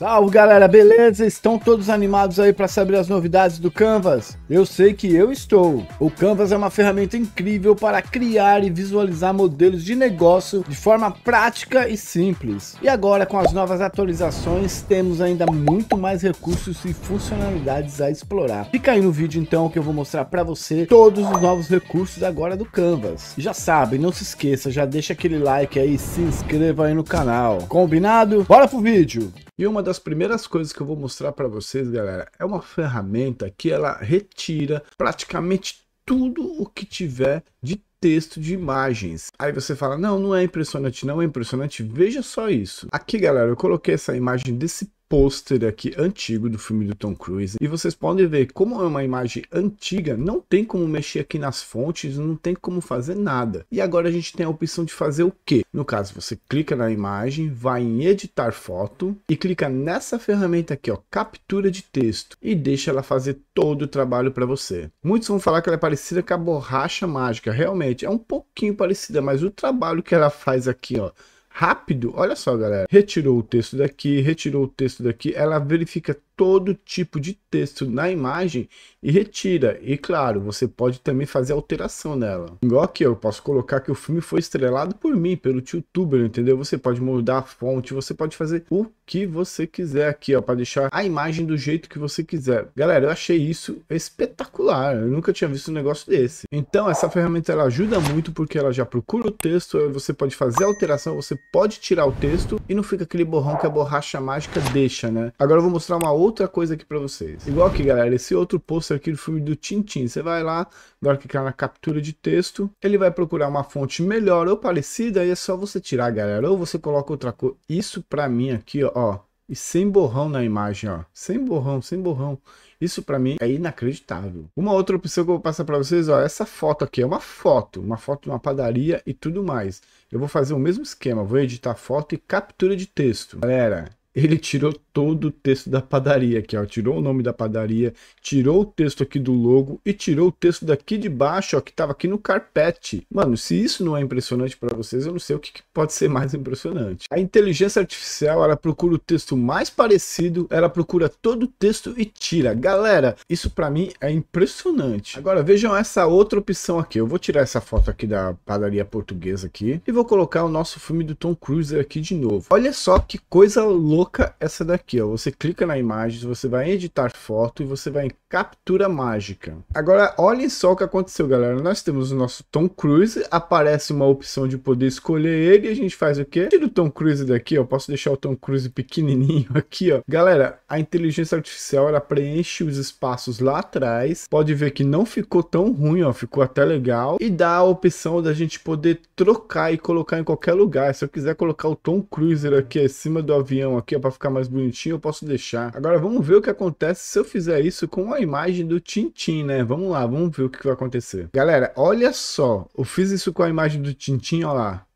Salve galera, beleza? Estão todos animados aí para saber as novidades do Canvas? Eu sei que eu estou. O Canvas é uma ferramenta incrível para criar e visualizar modelos de negócio de forma prática e simples. E agora com as novas atualizações temos ainda muito mais recursos e funcionalidades a explorar. Fica aí no vídeo então que eu vou mostrar para você todos os novos recursos agora do Canvas. E já sabe, não se esqueça, já deixa aquele like aí e se inscreva aí no canal. Combinado? Bora pro vídeo! E uma das primeiras coisas que eu vou mostrar para vocês, galera, é uma ferramenta que ela retira praticamente tudo o que tiver de texto de imagens. Aí você fala, não, não é impressionante, não é impressionante. Veja só isso. Aqui, galera, eu coloquei essa imagem desse pôster aqui antigo do filme do Tom Cruise e vocês podem ver como é uma imagem antiga, não tem como mexer aqui nas fontes, não tem como fazer nada. E agora a gente tem a opção de fazer o que? No caso, você clica na imagem, vai em editar foto e clica nessa ferramenta aqui, ó, captura de texto e deixa ela fazer todo o trabalho para você. Muitos vão falar que ela é parecida com a borracha mágica, realmente é um pouquinho parecida, mas o trabalho que ela faz aqui, ó, rápido, olha só galera, retirou o texto daqui, retirou o texto daqui, ela verifica todo tipo de texto na imagem e retira. E claro, você pode também fazer alteração nela. Igual aqui, eu posso colocar que o filme foi estrelado por mim, pelo youtuber, entendeu? Você pode mudar a fonte, você pode fazer o que você quiser aqui, ó, para deixar a imagem do jeito que você quiser. Galera, eu achei isso espetacular. Eu nunca tinha visto um negócio desse. Então, essa ferramenta ela ajuda muito porque ela já procura o texto, você pode fazer alteração, você pode tirar o texto e não fica aquele borrão que a borracha mágica deixa, né? Agora eu vou mostrar uma outra outra coisa aqui para vocês. Igual aqui, galera, esse outro post aqui do filme do Tintin. Você vai lá, na que clicar na captura de texto, ele vai procurar uma fonte melhor ou parecida, e é só você tirar, galera. Ou você coloca outra cor. Isso para mim aqui, ó, e sem borrão na imagem, ó. Sem borrão, sem borrão. Isso para mim é inacreditável. Uma outra opção que eu vou passar para vocês, ó, é essa foto aqui é uma foto, uma foto de uma padaria e tudo mais. Eu vou fazer o mesmo esquema, vou editar foto e captura de texto. Galera, ele tirou todo o texto da padaria aqui, ó. Tirou o nome da padaria, tirou o texto aqui do logo e tirou o texto daqui de baixo, ó, que tava aqui no carpete. Mano, se isso não é impressionante para vocês, eu não sei o que, que, pode ser mais impressionante. A inteligência artificial, ela procura o texto mais parecido, ela procura todo o texto e tira. Galera, isso para mim é impressionante. Agora, vejam essa outra opção aqui. Eu vou tirar essa foto aqui da padaria portuguesa aqui e vou colocar o nosso filme do Tom Cruise aqui de novo. Olha só que coisa louca louca essa daqui, ó. Você clica na imagem, você vai editar foto e você vai em Captura Mágica. Agora, olhem só o que aconteceu, galera. Nós temos o nosso Tom Cruise, aparece uma opção de poder escolher ele e a gente faz o quê? Tira o Tom Cruise daqui, ó. Posso deixar o Tom Cruise pequenininho aqui, ó. Galera, a inteligência artificial, ela preenche os espaços lá atrás. Pode ver que não ficou tão ruim, ó. Ficou até legal. E dá a opção da gente poder trocar e colocar em qualquer lugar. Se eu quiser colocar o Tom Cruise aqui acima do avião aqui, ó, pra ficar mais bonitinho, eu posso deixar. Agora, vamos ver o que acontece se eu fizer isso com a imagem do Tintin, né? Vamos lá, vamos ver o que vai acontecer. Galera, olha só. Eu fiz isso com a imagem do Tintin, olha. lá.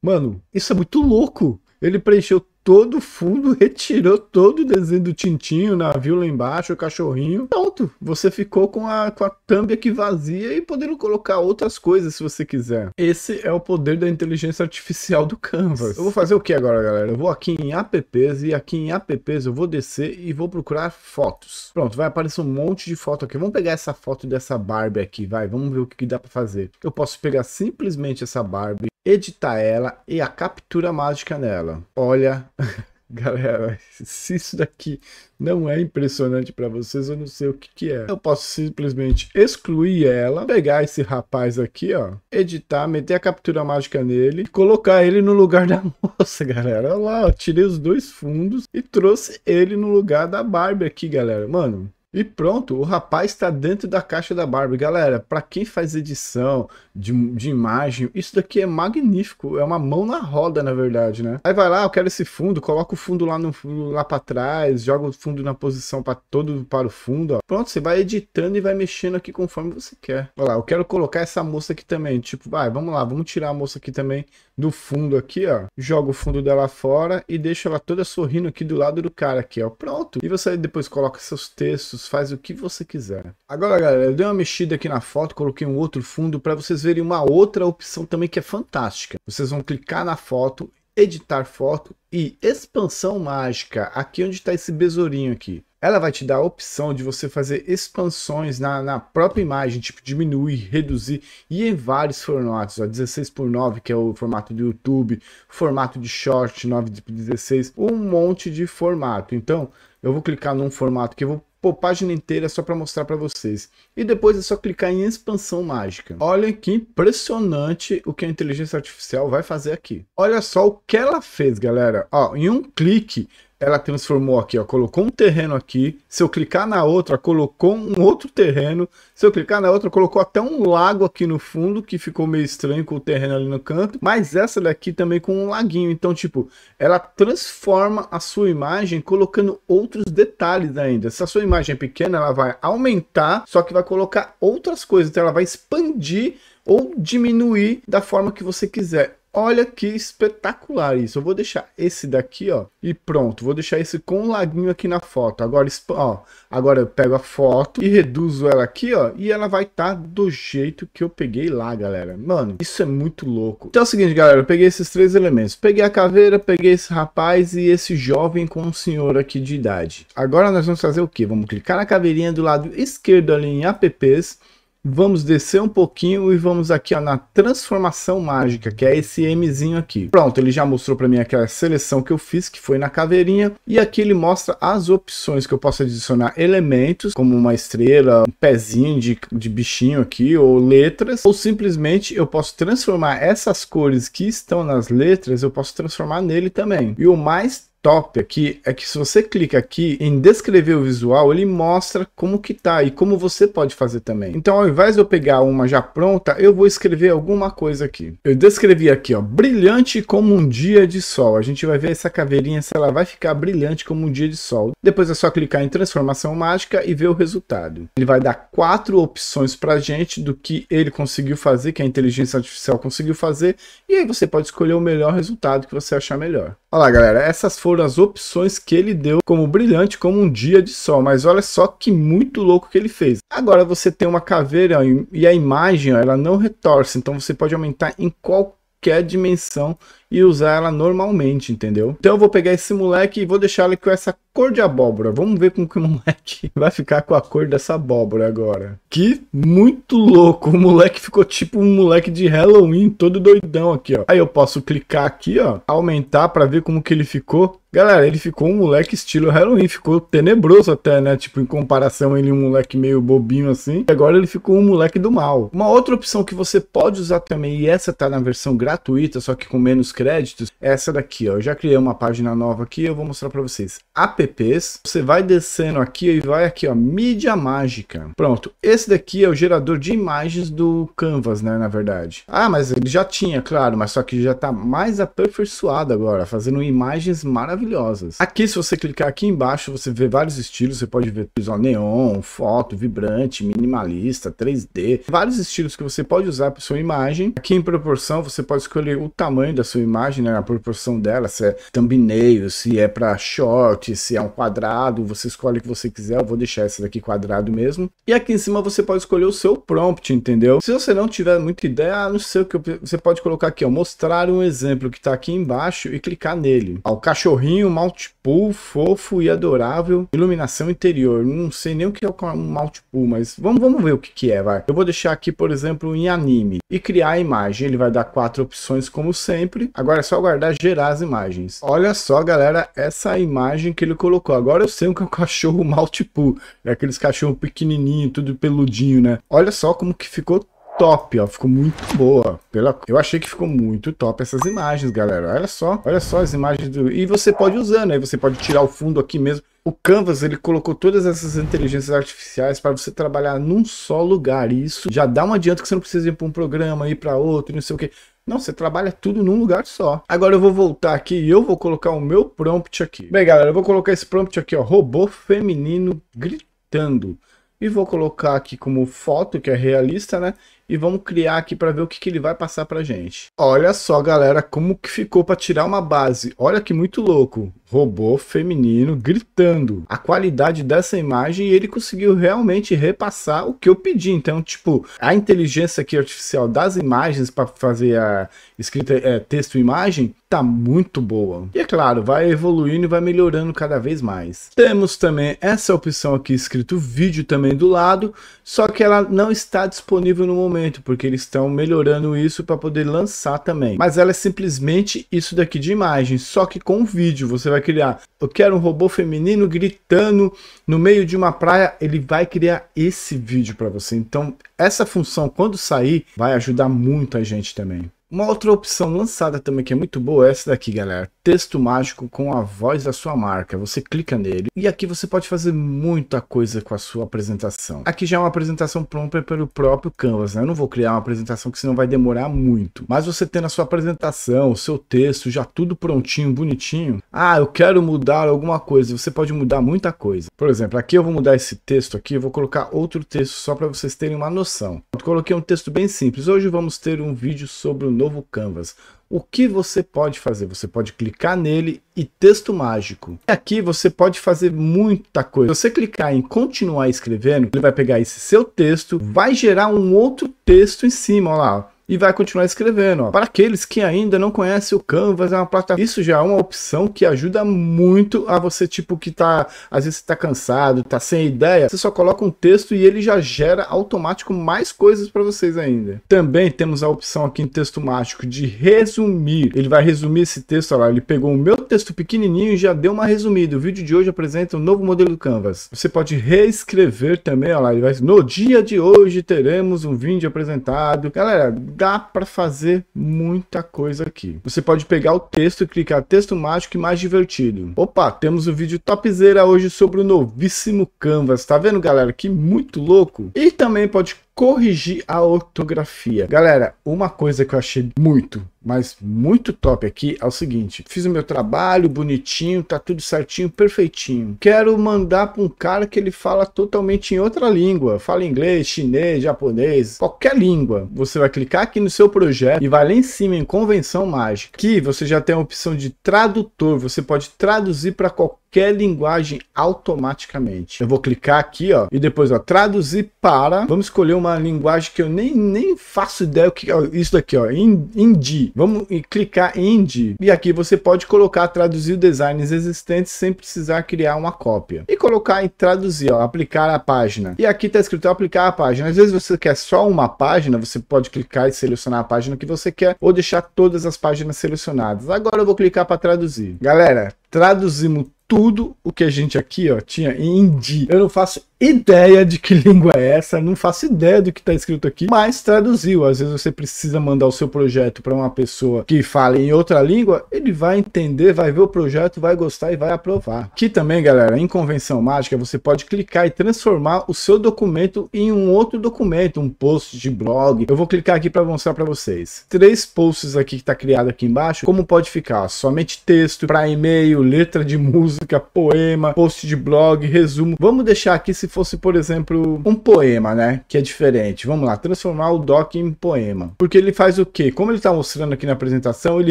Mano, isso é muito louco. Ele preencheu todo fundo, retirou todo o desenho do Tintinho, o navio lá embaixo, o cachorrinho. Pronto, você ficou com a, com a thumb aqui vazia e podendo colocar outras coisas se você quiser. Esse é o poder da inteligência artificial do Canvas. Eu vou fazer o que agora, galera? Eu vou aqui em apps e aqui em apps eu vou descer e vou procurar fotos. Pronto, vai aparecer um monte de foto aqui. Vamos pegar essa foto dessa Barbie aqui, vai. Vamos ver o que dá para fazer. Eu posso pegar simplesmente essa Barbie, editar ela e a captura mágica nela. Olha, galera, se isso daqui não é impressionante para vocês, eu não sei o que, que é. Eu posso simplesmente excluir ela, pegar esse rapaz aqui, ó, editar, meter a captura mágica nele e colocar ele no lugar da moça, galera. Olha lá, tirei os dois fundos e trouxe ele no lugar da Barbie aqui, galera. Mano, e pronto, o rapaz está dentro da caixa da Barbie. Galera, para quem faz edição de, de imagem, isso daqui é magnífico. É uma mão na roda, na verdade, né? Aí vai lá, eu quero esse fundo, coloca o fundo lá no lá para trás, joga o fundo na posição para todo para o fundo, ó. Pronto, você vai editando e vai mexendo aqui conforme você quer. Olha lá, eu quero colocar essa moça aqui também. Tipo, vai, vamos lá, vamos tirar a moça aqui também do fundo aqui, ó. Joga o fundo dela fora e deixa ela toda sorrindo aqui do lado do cara aqui, ó. Pronto. E você depois coloca seus textos, faz o que você quiser. Agora, galera, eu dei uma mexida aqui na foto, coloquei um outro fundo para vocês verem uma outra opção também que é fantástica. Vocês vão clicar na foto, editar foto e expansão mágica, aqui onde está esse besourinho aqui. Ela vai te dar a opção de você fazer expansões na, na própria imagem, tipo diminuir, reduzir e em vários formatos, ó, 16 por 9 que é o formato do YouTube, formato de short 9 por 16, um monte de formato. Então eu vou clicar num formato que eu vou página inteira só para mostrar para vocês. E depois é só clicar em expansão mágica. Olha que impressionante o que a inteligência artificial vai fazer aqui. Olha só o que ela fez, galera. Ó, em um clique, ela transformou aqui, ó, colocou um terreno aqui. Se eu clicar na outra, colocou um outro terreno. Se eu clicar na outra, colocou até um lago aqui no fundo, que ficou meio estranho com o terreno ali no canto. Mas essa daqui também com um laguinho. Então, tipo, ela transforma a sua imagem colocando outros detalhes ainda. Se a sua imagem é pequena, ela vai aumentar, só que vai colocar outras coisas. Então, ela vai expandir ou diminuir da forma que você quiser. Olha que espetacular isso. Eu vou deixar esse daqui, ó, e pronto. Vou deixar esse com um laguinho aqui na foto. Agora, ó, agora eu pego a foto e reduzo ela aqui, ó, e ela vai estar tá do jeito que eu peguei lá, galera. Mano, isso é muito louco. Então é o seguinte, galera, eu peguei esses três elementos. Peguei a caveira, peguei esse rapaz e esse jovem com um senhor aqui de idade. Agora nós vamos fazer o que? Vamos clicar na caveirinha do lado esquerdo ali em apps vamos descer um pouquinho e vamos aqui ó, na transformação mágica, que é esse Mzinho aqui. Pronto, ele já mostrou para mim aquela seleção que eu fiz, que foi na caveirinha, e aqui ele mostra as opções que eu posso adicionar elementos, como uma estrela, um pezinho de, de bichinho aqui, ou letras, ou simplesmente eu posso transformar essas cores que estão nas letras, eu posso transformar nele também. E o mais top aqui é que se você clica aqui em descrever o visual, ele mostra como que tá e como você pode fazer também. Então ao invés de eu pegar uma já pronta, eu vou escrever alguma coisa aqui. Eu descrevi aqui, ó, brilhante como um dia de sol. A gente vai ver essa caveirinha se ela vai ficar brilhante como um dia de sol. Depois é só clicar em transformação mágica e ver o resultado. Ele vai dar quatro opções pra gente do que ele conseguiu fazer, que a inteligência artificial conseguiu fazer, e aí você pode escolher o melhor resultado que você achar melhor. Olha lá, galera, essas foram as opções que ele deu como brilhante, como um dia de sol. Mas olha só que muito louco que ele fez. Agora você tem uma caveira e a imagem ela não retorce, então você pode aumentar em qualquer dimensão e usar ela normalmente, entendeu? Então eu vou pegar esse moleque e vou deixar ele com essa cor de abóbora. Vamos ver como que o moleque vai ficar com a cor dessa abóbora agora. Que muito louco. O moleque ficou tipo um moleque de Halloween, todo doidão aqui, ó. Aí eu posso clicar aqui, ó, aumentar para ver como que ele ficou. Galera, ele ficou um moleque estilo Halloween, ficou tenebroso até, né? Tipo, em comparação, ele é um moleque meio bobinho assim. E agora ele ficou um moleque do mal. Uma outra opção que você pode usar também, e essa tá na versão gratuita, só que com menos crédito, créditos é essa daqui, ó. Eu já criei uma página nova aqui, eu vou mostrar para vocês. Apps, você vai descendo aqui e vai aqui, ó, mídia mágica. Pronto, esse daqui é o gerador de imagens do Canvas, né, na verdade. Ah, mas ele já tinha, claro, mas só que já tá mais aperfeiçoado agora, fazendo imagens maravilhosas. Aqui, se você clicar aqui embaixo, você vê vários estilos, você pode ver ó, neon, foto, vibrante, minimalista, 3D, vários estilos que você pode usar para sua imagem. Aqui em proporção, você pode escolher o tamanho da sua imagem, né, a proporção dela, se é thumbnail, se é para short, se é um quadrado, você escolhe o que você quiser, eu vou deixar esse daqui quadrado mesmo. E aqui em cima você pode escolher o seu prompt, entendeu? Se você não tiver muita ideia, ah, não sei o que, eu... você pode colocar aqui, ó, mostrar um exemplo que está aqui embaixo e clicar nele. Ó, o cachorrinho, multipool, fofo e adorável, iluminação interior. Não sei nem o que é um multipool, mas vamos, vamos ver o que, que é, vai. Eu vou deixar aqui, por exemplo, em anime e criar a imagem. Ele vai dar quatro opções como sempre. Agora é só aguardar gerar as imagens. Olha só, galera, essa imagem que ele colocou. Agora eu sei o que é um cachorro Maltipu. É aqueles cachorros pequenininho, tudo peludinho, né? Olha só como que ficou top, ó. Ficou muito boa. Pela... Eu achei que ficou muito top essas imagens, galera. Olha só. Olha só as imagens do... E você pode usar, né? você pode tirar o fundo aqui mesmo. O Canvas, ele colocou todas essas inteligências artificiais para você trabalhar num só lugar. E isso já dá um adianto que você não precisa ir para um programa, ir para outro, não sei o que não, você trabalha tudo num lugar só. Agora eu vou voltar aqui e eu vou colocar o meu prompt aqui. Bem, galera, eu vou colocar esse prompt aqui, ó, robô feminino gritando. E vou colocar aqui como foto, que é realista, né? e vamos criar aqui para ver o que, que ele vai passar para gente. Olha só, galera, como que ficou para tirar uma base. Olha que muito louco. Robô feminino gritando. A qualidade dessa imagem, ele conseguiu realmente repassar o que eu pedi. Então, tipo, a inteligência aqui artificial das imagens para fazer a escrita é, texto-imagem tá muito boa. E é claro, vai evoluindo e vai melhorando cada vez mais. Temos também essa opção aqui escrito vídeo também do lado, só que ela não está disponível no momento momento, porque eles estão melhorando isso para poder lançar também. Mas ela é simplesmente isso daqui de imagem, só que com vídeo. Você vai criar, eu quero um robô feminino gritando no meio de uma praia, ele vai criar esse vídeo para você. Então, essa função quando sair vai ajudar muita gente também. Uma outra opção lançada também que é muito boa é essa daqui, galera. Texto mágico com a voz da sua marca. Você clica nele e aqui você pode fazer muita coisa com a sua apresentação. Aqui já é uma apresentação pronta pelo próprio Canvas, né? Eu não vou criar uma apresentação que senão vai demorar muito. Mas você tendo a sua apresentação, o seu texto já tudo prontinho, bonitinho. Ah, eu quero mudar alguma coisa. Você pode mudar muita coisa. Por exemplo, aqui eu vou mudar esse texto aqui, eu vou colocar outro texto só para vocês terem uma noção. Eu coloquei um texto bem simples. Hoje vamos ter um vídeo sobre o novo Canvas. O que você pode fazer? Você pode clicar nele e texto mágico. Aqui você pode fazer muita coisa. Se você clicar em continuar escrevendo, ele vai pegar esse seu texto, vai gerar um outro texto em cima, olha lá e vai continuar escrevendo. Ó. Para aqueles que ainda não conhecem o Canvas, é uma plataforma. Isso já é uma opção que ajuda muito a você, tipo, que tá. Às vezes tá cansado, tá sem ideia. Você só coloca um texto e ele já gera automático mais coisas para vocês ainda. Também temos a opção aqui em texto mágico de resumir. Ele vai resumir esse texto, olha lá. Ele pegou o meu texto pequenininho e já deu uma resumida. O vídeo de hoje apresenta um novo modelo do Canvas. Você pode reescrever também, olha lá. Ele vai. No dia de hoje teremos um vídeo apresentado. Galera, dá para fazer muita coisa aqui. Você pode pegar o texto e clicar texto mágico e mais divertido. Opa, temos um vídeo topzera hoje sobre o novíssimo Canvas. Tá vendo, galera? Que muito louco. E também pode corrigir a ortografia. Galera, uma coisa que eu achei muito, mas muito top aqui é o seguinte: fiz o meu trabalho bonitinho, tá tudo certinho, perfeitinho. Quero mandar para um cara que ele fala totalmente em outra língua, fala inglês, chinês, japonês, qualquer língua. Você vai clicar aqui no seu projeto e vai lá em cima em convenção mágica, que você já tem a opção de tradutor, você pode traduzir para qualquer qualquer linguagem automaticamente. Eu vou clicar aqui, ó, e depois, ó, traduzir para. Vamos escolher uma linguagem que eu nem, nem faço ideia o que é isso daqui, ó, Indie. Vamos clicar em Indie. E aqui você pode colocar traduzir designs existentes sem precisar criar uma cópia. E colocar em traduzir, ó, aplicar a página. E aqui tá escrito aplicar a página. Às vezes você quer só uma página, você pode clicar e selecionar a página que você quer ou deixar todas as páginas selecionadas. Agora eu vou clicar para traduzir. Galera, traduzimos tudo o que a gente aqui ó, tinha em indie. Eu não faço ideia de que língua é essa, não faço ideia do que está escrito aqui, mas traduziu. Às vezes você precisa mandar o seu projeto para uma pessoa que fala em outra língua, ele vai entender, vai ver o projeto, vai gostar e vai aprovar. Aqui também, galera, em convenção mágica, você pode clicar e transformar o seu documento em um outro documento, um post de blog. Eu vou clicar aqui para mostrar para vocês. Três posts aqui que está criado aqui embaixo, como pode ficar? Somente texto, para e-mail, letra de música, poema, post de blog, resumo. Vamos deixar aqui se se fosse, por exemplo, um poema, né? Que é diferente. Vamos lá, transformar o doc em poema. Porque ele faz o quê? Como ele está mostrando aqui na apresentação, ele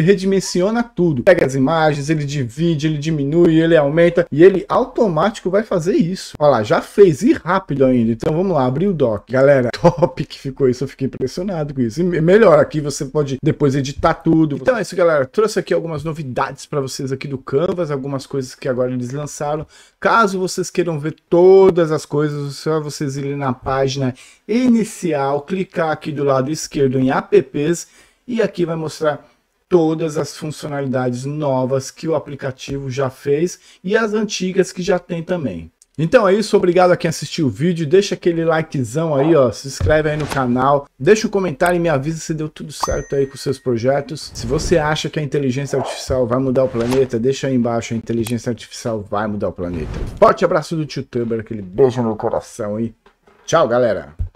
redimensiona tudo. Pega as imagens, ele divide, ele diminui, ele aumenta e ele automático vai fazer isso. Olha lá, já fez e rápido ainda. Então vamos lá, abrir o doc. Galera, top que ficou isso. Eu fiquei impressionado com isso. E melhor, aqui você pode depois editar tudo. Então é isso, galera. Trouxe aqui algumas novidades para vocês aqui do Canvas, algumas coisas que agora eles lançaram. Caso vocês queiram ver todas as coisas, é só vocês irem na página inicial, clicar aqui do lado esquerdo em apps e aqui vai mostrar todas as funcionalidades novas que o aplicativo já fez e as antigas que já tem também. Então é isso, obrigado a quem assistiu o vídeo, deixa aquele likezão aí, ó, se inscreve aí no canal, deixa um comentário e me avisa se deu tudo certo aí com seus projetos. Se você acha que a inteligência artificial vai mudar o planeta, deixa aí embaixo, a inteligência artificial vai mudar o planeta. Forte abraço do youtuber, aquele beijo no coração aí. tchau, galera!